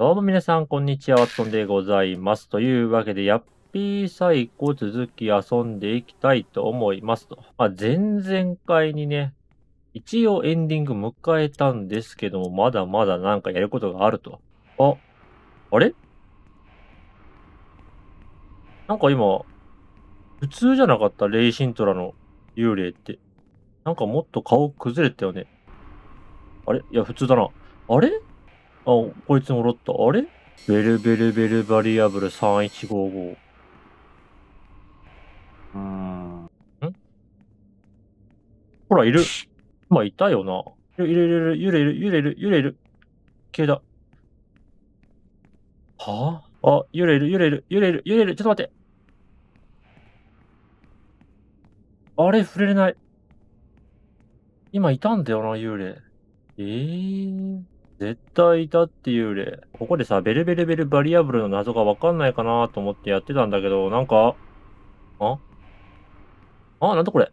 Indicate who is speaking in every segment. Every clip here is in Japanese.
Speaker 1: どうも皆さん、こんにちは。ワットンでございます。というわけで、やっぴーサイコ続き遊んでいきたいと思いますと。まあ、前々回にね、一応エンディング迎えたんですけども、まだまだなんかやることがあると。あ、あれなんか今、普通じゃなかったレイシントラの幽霊って。なんかもっと顔崩れたよね。あれいや、普通だな。あれあ、こいつもらった。あれベルベルベルバリアブル3155。うん。んほら、いる。まいたよな。いるいるいる、揺れる、揺れる、揺れる。消えだ。はああ、揺れる、揺れる、揺れる、揺れる。ちょっと待って。あれ、触れれない。今いたんだよな、幽霊。えー。絶対いたって幽霊。ここでさ、ベルベルベルバリアブルの謎がわかんないかなと思ってやってたんだけど、なんか、ああ、なんだこれ。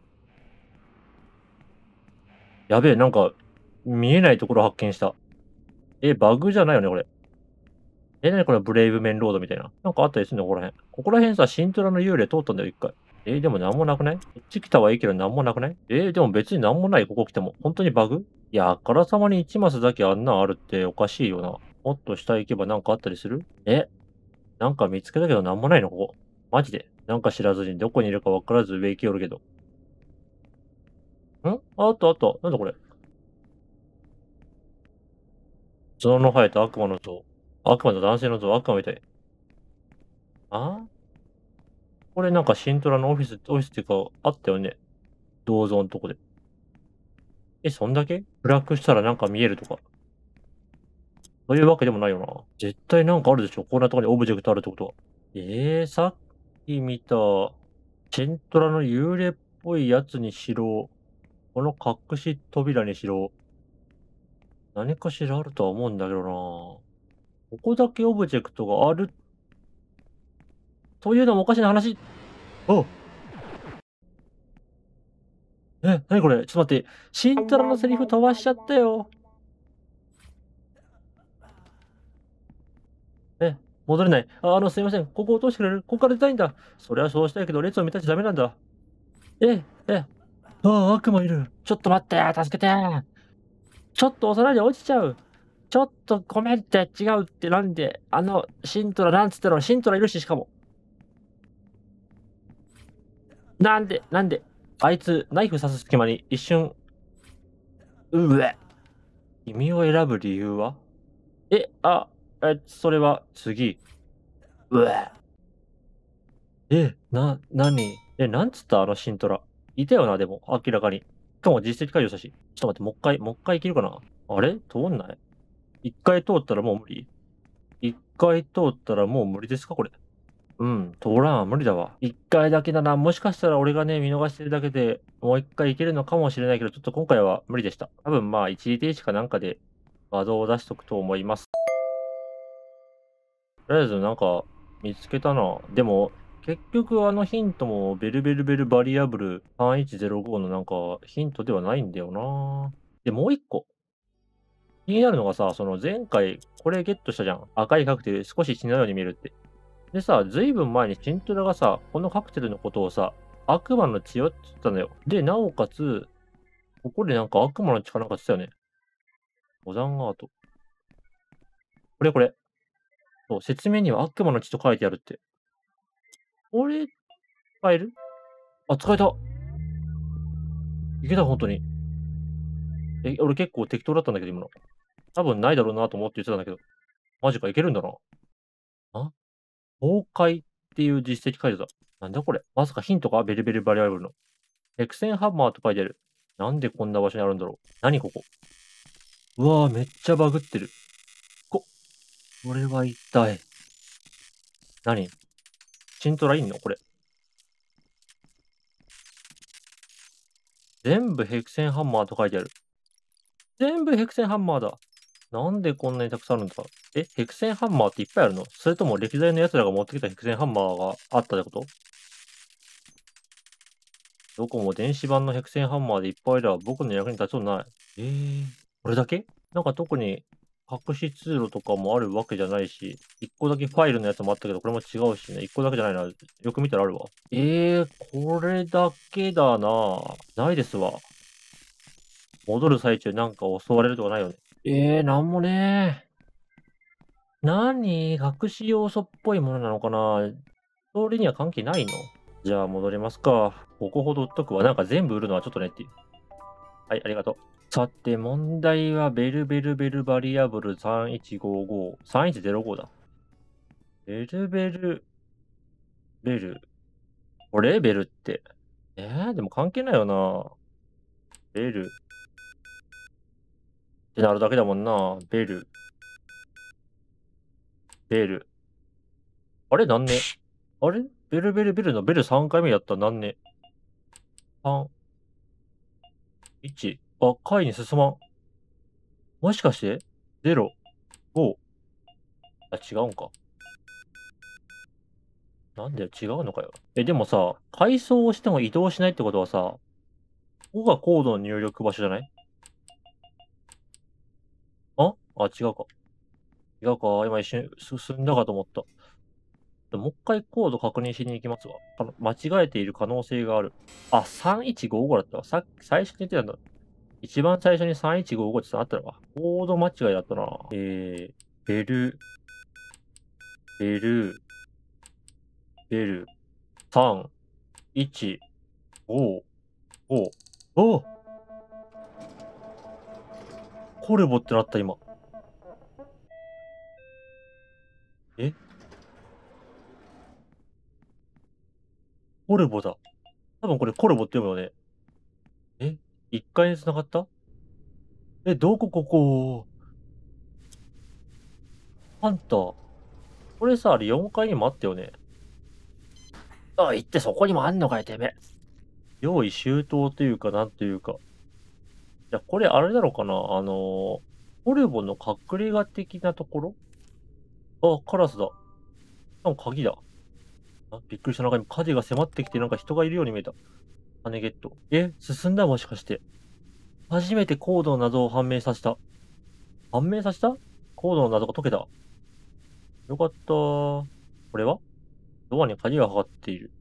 Speaker 1: やべえ、なんか、見えないところ発見した。え、バグじゃないよね、これ。え、なにこれ、ブレイブメンロードみたいな。なんかあったりするの、ここら辺。ここら辺さ、シントラの幽霊通ったんだよ、一回。えでもなんもなくないこっち来たはいいけどなんもなくないえー、でも別になんもない、ここ来ても。本当にバグいや、あからさまに1マスだけあんなんあるっておかしいよな。もっと下行けばなんかあったりするえなんか見つけたけどなんもないのここ。マジで。なんか知らずにどこにいるかわからず上行きよるけど。んあったあった。なんだこれ。角の生えた悪魔の像。悪魔の男性の像、悪魔みたい。あこれなんかシントラのオフィス、オフィスっていうか、あったよね。銅像のとこで。え、そんだけ暗くしたらなんか見えるとか。そういうわけでもないよな。絶対なんかあるでしょこんなとこにオブジェクトあるってことは。えー、さっき見た、チントラの幽霊っぽいやつにしろ、この隠し扉にしろ、何かしらあるとは思うんだけどなここだけオブジェクトがある。というのもおかしな話。うえ、なにこれちょっと待って。シン太ラのセリフ飛ばしちゃったよ。え、戻れない。あ、あの、すいません。ここ落としてくれるここから出たいんだ。そりゃそうしたいけど、列を見たちダメなんだ。え、え、ああ、悪魔いる。ちょっと待って、助けて。ちょっとお皿に落ちちゃう。ちょっとごめんって、違うって、なんで、あの、シントラなんつったの、シントラいるし、しかも。なんで、なんで。あいつ、ナイフ刺す隙間に一瞬、うえ。君を選ぶ理由はえ、あ、え、それは次。うえ。え、な、なにえ、なんつったあのシントラ。いたよな、でも、明らかに。しかも実績解除したし。ちょっと待って、もう一回、もう一回いけるかなあれ通んない一回通ったらもう無理一回通ったらもう無理ですかこれ。うん、通らんは無理だわ。一回だけだな。もしかしたら俺がね、見逃してるだけで、もう一回いけるのかもしれないけど、ちょっと今回は無理でした。多分まあ、一時停止かなんかで画像を出しとくと思います。とりあえずなんか、見つけたな。でも、結局あのヒントも、ベルベルベルバリアブル3105のなんか、ヒントではないんだよな。で、もう一個。気になるのがさ、その前回これゲットしたじゃん。赤いカクテル少し血のように見えるって。でさ、ずいぶん前にチントラがさ、このカクテルのことをさ、悪魔の血よって言ったのよ。で、なおかつ、ここでなんか悪魔の血かなんかってたよね。モダンアート。これこれ。そう、説明には悪魔の血と書いてあるって。これ、使えるあ、使えた。いけた、本当に。え、俺結構適当だったんだけど、今の。多分ないだろうなと思って言ってたんだけど。マジか、いけるんだな。崩壊っていう実績解除だ。なんだこれまさかヒントかベルベルバリアブルの。ヘクセンハンマーと書いてある。なんでこんな場所にあるんだろう何ここうわぁ、めっちゃバグってる。こ、これは一体。何チントラいんのこれ。全部ヘクセンハンマーと書いてある。全部ヘクセンハンマーだ。なんでこんなにたくさんあるんだえ、ヘクセンハンマーっていっぱいあるのそれとも歴代の奴らが持ってきたヘクセンハンマーがあったってことどこも電子版のヘクセンハンマーでいっぱいだ。僕の役に立ちそうない。えー、これだけなんか特に隠し通路とかもあるわけじゃないし、一個だけファイルのやつもあったけど、これも違うしね。一個だけじゃないな。よく見たらあるわ。えー、これだけだなないですわ。戻る最中なんか襲われるとかないよね。えー、なんもね何隠し要素っぽいものなのかな通りには関係ないのじゃあ戻りますか。ここほど売っとくわ。なんか全部売るのはちょっとねっていう。はい、ありがとう。さて、問題はベルベルベルバリアブル3155、3105だ。ベルベル、ベル。これベルって。えー、でも関係ないよな。ベル。ってなるだけだもんな。ベル。ベル。あれなんねあれベルベルベルのベル3回目やった何なんね ?3、1、あ、回に進まん。もしかして ?0、5。あ、違うんか。なんだよ、違うのかよ。え、でもさ、階層をしても移動しないってことはさ、ここがコードの入力場所じゃないああ、違うか。違うか、今一瞬進んだかと思った。もう一回コード確認しに行きますわ。間違えている可能性がある。あ、3155だったわ。さっき最初に言ってたんだ。一番最初に3155ってあったのか。コード間違いだったな。えー、ベル、ベル、ベル、3、1、5、5、おコルボってなった今。コルボだ。多分これコルボって読むよね。え一階に繋がったえ、どこここハンター。これさ、あれ4階にもあったよね。あ、行ってそこにもあんのかい、てめえ。用意周到というか、なんというか。じゃ、これあれだろうかな。あのー、ホルボンの隠れ家的なところあ、カラスだ。多分鍵だ。あびっくりした中に影が迫ってきてなんか人がいるように見えた。羽ゲット。え進んだもしかして。初めてコードの謎を判明させた。判明させたコードの謎が解けた。よかった。これはドアに鍵がかかっている。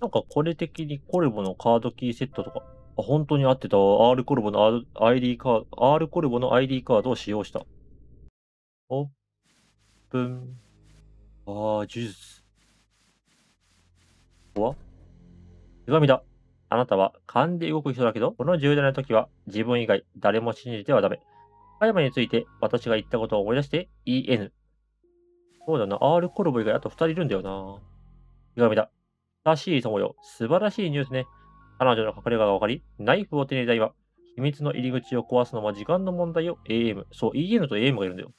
Speaker 1: なんかこれ的にコルボのカードキーセットとか。あ、本当に合ってた。R コルボの ID カード、R コルボの ID カードを使用した。オープン。ああ、ース。こは手紙だ。あなたは勘で動く人だけど、この重大な時は自分以外誰も信じてはダメ。岡山について私が言ったことを思い出して EN。そうだな、R コルボ以外あと2人いるんだよな。手紙だ。らしい友よ。素晴らしいニュースね。彼女の隠れ家が分かり、ナイフを手に入れた今、秘密の入り口を壊すのは時間の問題を AM。そう、EN と AM がいるんだよ。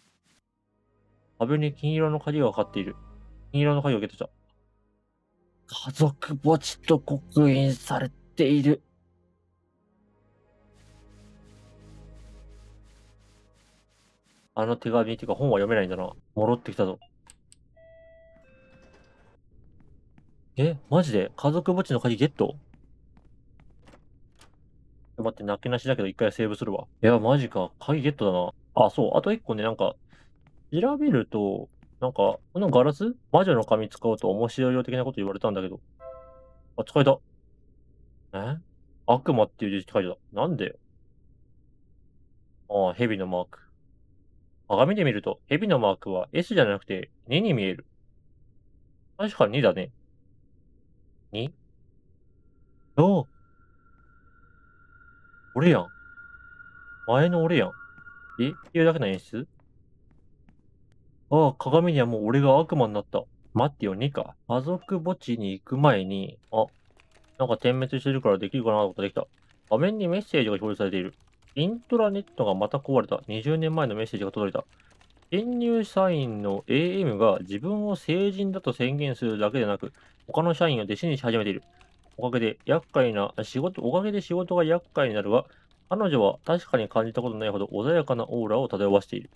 Speaker 1: 壁に金色の鍵がかかっている。金色の鍵をゲットした。家族墓地と刻印されている。あの手紙っていうか本は読めないんだな。戻ってきたぞ。え、マジで家族墓地の鍵ゲット待って、泣けなしだけど一回セーブするわ。いや、マジか。鍵ゲットだな。あ、そう。あと一個ね、なんか、調べると、なんか、このガラス魔女の髪使うと面白いよ的なこと言われたんだけど。あ、使えた。え悪魔っていう字書いてた。なんでよ。ああ、蛇のマーク。鏡で見ると、蛇のマークは S じゃなくて2に見える。確かに2だね。2? おう。俺やん。前の俺やん。えっていうだけの演出ああ、鏡にはもう俺が悪魔になった。待ってよ、2か。魔族墓地に行く前に、あ、なんか点滅してるからできるかなとことできた。画面にメッセージが表示されている。イントラネットがまた壊れた。20年前のメッセージが届いた。編入社員の AM が自分を成人だと宣言するだけでなく、他の社員を弟子にし始めている。おかげで厄介な、仕事、おかげで仕事が厄介になるが、彼女は確かに感じたことないほど穏やかなオーラを漂わしている。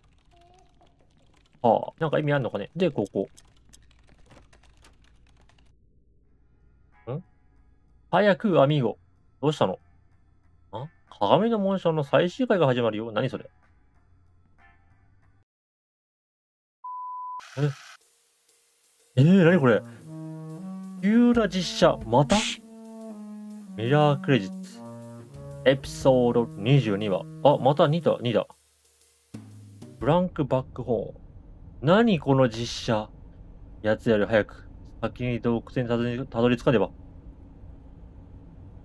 Speaker 1: はあ、なんか意味あんのかね。で、ここ。ん早く、アミーゴ。どうしたのん鏡の紋章の最終回が始まるよ。何それええー、何これユーラ実写、またミラークレジッツ。エピソード22話。あ、また2だ、2だ。ブランクバックホーン。何この実写。奴より早く、先に洞窟にたどり着かねば。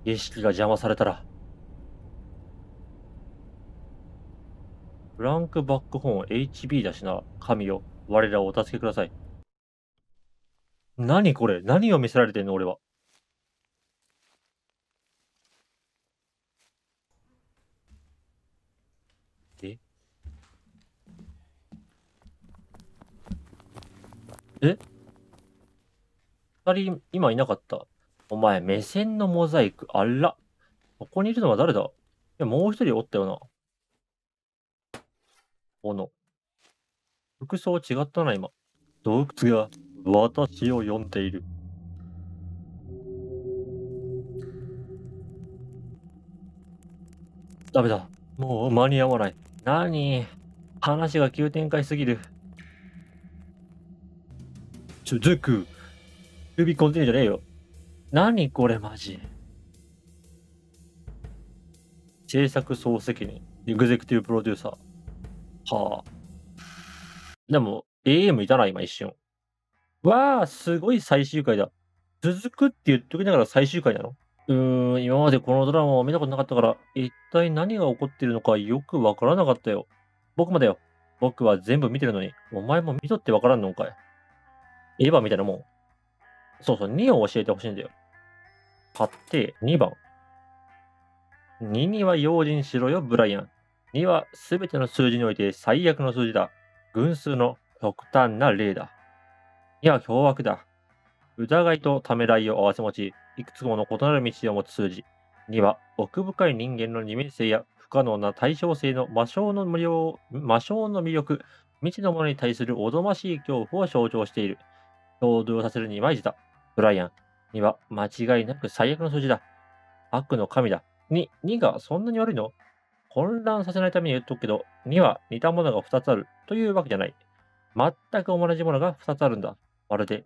Speaker 1: 儀式が邪魔されたら。フランクバックホーン HB だしな、神よ。我らをお助けください。何これ何を見せられてんの俺は。ええ二人、今いなかった。お前、目線のモザイク。あら。ここにいるのは誰だいや、もう一人おったよな。おの。服装違ったな、今。洞窟が私を呼んでいる。ダメだ。もう間に合わない。何話が急展開すぎる。ちょ、ズク。ルビコンティじゃねえよ。何これマジ。制作総責任。エグゼクティブプロデューサー。はあ。でも、AM いたな、今一瞬。わあ、すごい最終回だ。続くって言っときながら最終回なのうーん、今までこのドラマを見たことなかったから、一体何が起こってるのかよくわからなかったよ。僕もだよ。僕は全部見てるのに、お前も見とってわからんのかい。レバーみたいなもん。そうそう、2を教えてほしいんだよ。買って、2番。2には用心しろよ、ブライアン。2はすべての数字において最悪の数字だ。群数の極端な例だ。2は凶悪だ。疑いとためらいを合わせ持ち、いくつもの異なる道を持つ数字。2は奥深い人間の二面性や不可能な対称性の魔性の無料魔性の魅力、未知のものに対するおぞましい恐怖を象徴している。共同させるにはじた。ブライアンには間違いなく最悪の数字だ。悪の神だ。に、2がそんなに悪いの混乱させないために言っとくけど、2は似たものが2つあるというわけじゃない。全く同じものが2つあるんだ。まるで。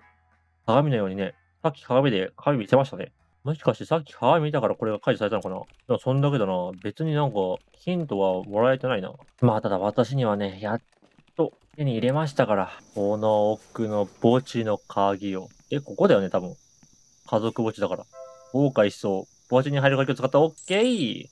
Speaker 1: 鏡のようにね、さっき鏡で鏡見せましたね。もしかしてさっき鏡見たからこれが解除されたのかなでもそんだけだな。別になんかヒントはもらえてないな。まあただ私にはね、やっと、手に入れましたから、この奥の墓地の鍵を。え、ここだよね、多分。家族墓地だから。豪華一層。墓地に入る鍵を使った。オッケー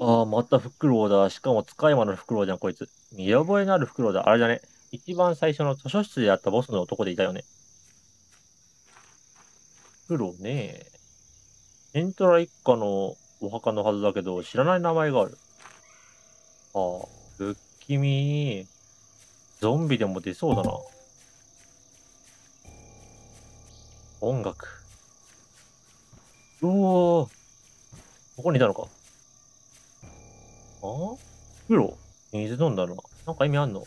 Speaker 1: ああ、またフクロウだ。しかも使い魔のフクロウじゃん、こいつ。見覚えのあるフクロウだ。あれだね。一番最初の図書室であったボスの男でいたよね。フクロウね。エントラ一家のお墓のはずだけど、知らない名前がある。か、不気味、ゾンビでも出そうだな。音楽。うおぉ。ここにいたのか。あ袋水飲んだな。なんか意味あんの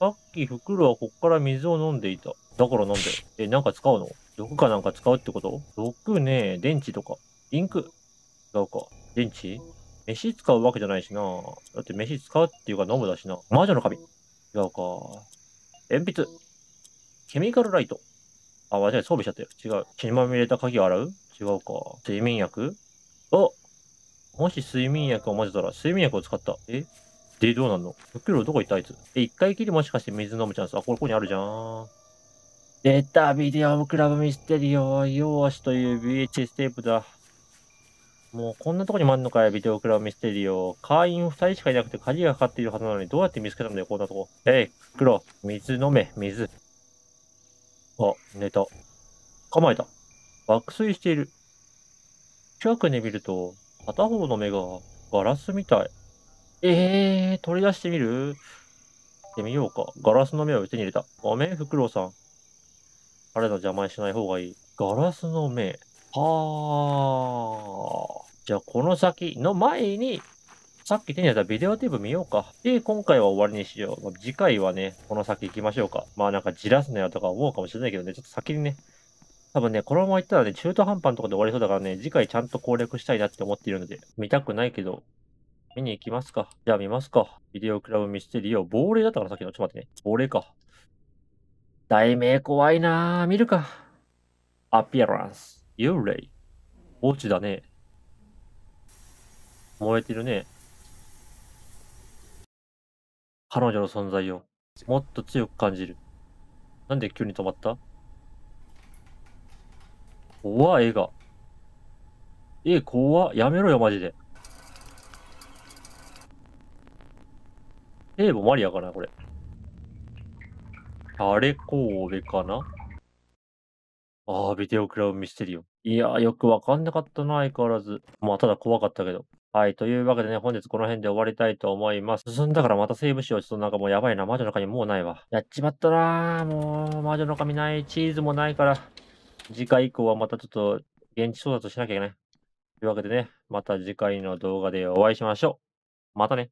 Speaker 1: さっき袋はこっから水を飲んでいた。だから飲んで。え、なんか使うの毒かなんか使うってこと毒ね電池とか。インク。違うか。電池飯使うわけじゃないしな。だって飯使うっていうか飲むだしな。魔女の髪。違うか。鉛筆。ケミカルライト。あ、間違え、装備しちゃったよ。違う。血まみれた鍵洗う違うか。睡眠薬おもし睡眠薬を混ぜたら、睡眠薬を使った。えで、どうなんのクロどこ行ったあいつ。え、一回きりもしかして水飲むチャンス。あ、これここにあるじゃん。出た、ビデオクラブミステリオ。用ーしという VHS テープだ。もうこんなとこにもあんのかよ、ビデオクラブミステリオ。会員2人しかいなくて鍵がかかっているはずなのに、どうやって見つけたんだよ、こんなとこ。えい、黒、水飲め、水。あ、寝た。構えた。爆睡している。近くに見ると、片方の目がガラスみたい。えー、取り出してみるってみようか。ガラスの目を手に入れた。ごめん、フクロウさん。彼の邪魔にしない方がいい。ガラスの目。はあ。じゃあ、この先の前に、さっき手に入れたビデオテープ見ようか。で、今回は終わりにしよう。次回はね、この先行きましょうか。まあなんかじらすなよとか思うかもしれないけどね、ちょっと先にね、多分ね、このまま行ったらね、中途半端なとこで終わりそうだからね、次回ちゃんと攻略したいなって思っているので、見たくないけど、見に行きますか。じゃあ見ますか。ビデオクラブミステリーを亡霊だったからさっきの。ちょっと待ってね。亡霊か。題名怖いなぁ。見るか。アピアランス。幽霊墓地だね。燃えてるね。彼女の存在をもっと強く感じる。なんで急に止まった怖い絵が。え、怖やめろよ、マジで。もうマリアかな、これ。レコ神戸かなああ、ビデオクラウンミステリオン。いや、よくわかんなかったな、相変わらず。まあ、ただ怖かったけど。はい。というわけでね、本日この辺で終わりたいと思います。進んだからまたセーブしよう。ちょっとなんかもうやばいな。魔女の神もうないわ。やっちまったなもう、魔女の神ない。チーズもないから。次回以降はまたちょっと現地調達しなきゃいけない。というわけでね、また次回の動画でお会いしましょう。またね。